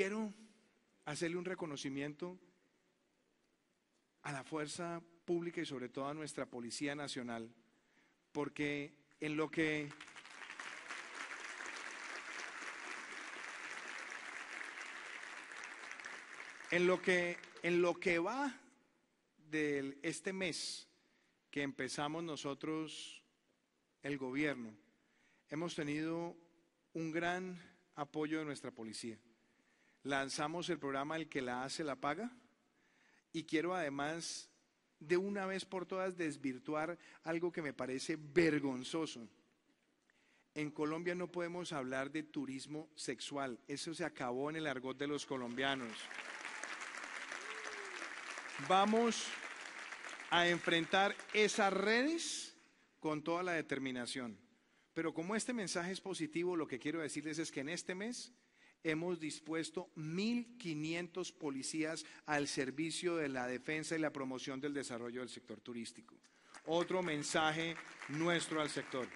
Quiero hacerle un reconocimiento a la fuerza pública y sobre todo a nuestra Policía Nacional, porque en lo que... En lo que, en lo que va de este mes que empezamos nosotros el gobierno, hemos tenido un gran apoyo de nuestra policía lanzamos el programa El que la hace la paga y quiero además de una vez por todas desvirtuar algo que me parece vergonzoso. En Colombia no podemos hablar de turismo sexual, eso se acabó en el argot de los colombianos. Vamos a enfrentar esas redes con toda la determinación. Pero como este mensaje es positivo, lo que quiero decirles es que en este mes hemos dispuesto 1.500 policías al servicio de la defensa y la promoción del desarrollo del sector turístico. Otro mensaje nuestro al sector.